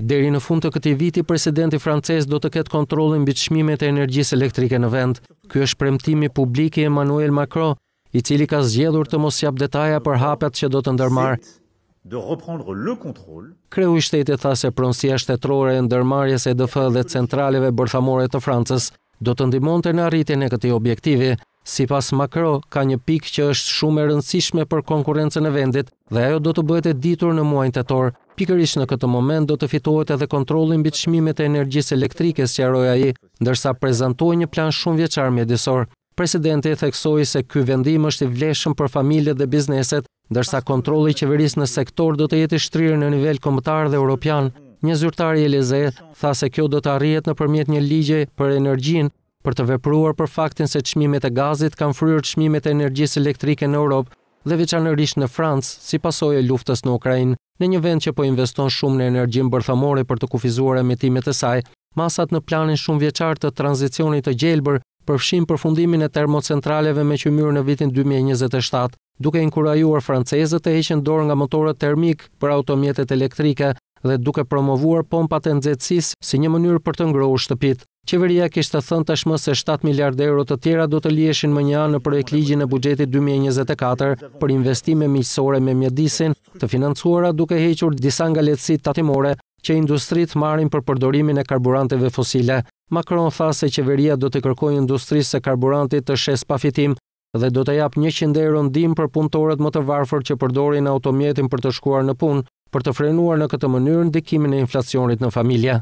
Deri në fund të këtij viti presidenti francez do të ketë kontrollin mbi çmimet e energjisë elektrike në vend. Ky është premtimi publik i Emmanuel Macron, i cili ka zgjedhur të mos jap detaja për hapet që do të ndërmarrë de reprendre le Kreu i shtetit tha se pronësia shtetërore e ndërmarrjes së EDF dhe centraleve bërthamore të Francës do të të në arritjen e këtij objektivi. Sipas makro, ka një pikë që është shumë e rëndësishme për konkurrencën e vendit dhe ajo do të bëhet e ditur në muajin tetor. Pikërisht në këtë moment do të fitohet edhe kontrolli mbi çmimet e energjisë elektrike, sqaroi ai, ndërsa prezantoi një plan shumë vjeçar mjedisor. Presidenti theksoi se ky vendim është i vlefshëm për familjet dhe bizneset, ndërsa kontrolli i qeverisë në sektor do të jetë i shtrirë në nivel kombëtar dhe europian një zyrtar i Elizeve tha se kjo do të arrihet nëpërmjet një ligje për energjinë për të vepruar për faktin se çmimet e gazit kanë fryrë çmimet e energjisë elektrike në Europë dhe veçanërisht në Francë si pasojë e luftës në Ukrainë, në një vend që po investon shumë në energjinë bërthamore për të kufizuar emetimet e saj. Masat në planin shumë vjeçar të tranzicionit të gjelbër përfshin përfundimin e termocentraleve me qymyr në vitin 2027, duke inkurajuar francezët të heqin dorë nga motorët termik për automjetet elektrike dhe duke promovuar pompat e nxehtësisë si një mënyrë për të ngrohur shtëpitë. Qeveria kishte thënë tashmë se 7 miliardë euro të tjera do të liheshin më një anë në projekt ligjin e buxhetit 2024 për investime miqësore me mjedisin, të financuara duke hequr disa nga lehtësitë tatimore që industritë marrin për përdorimin e karburanteve fosile. Macron tha se qeveria do të kërkojë industrisë së karburantit të shes pafitim dhe do të jap 100 euro ndihmë për punëtorët më të varfër që përdorin automjetin për të shkuar në punë, për të frenuar në këtë mënyrë ndikimin e inflacionit në familje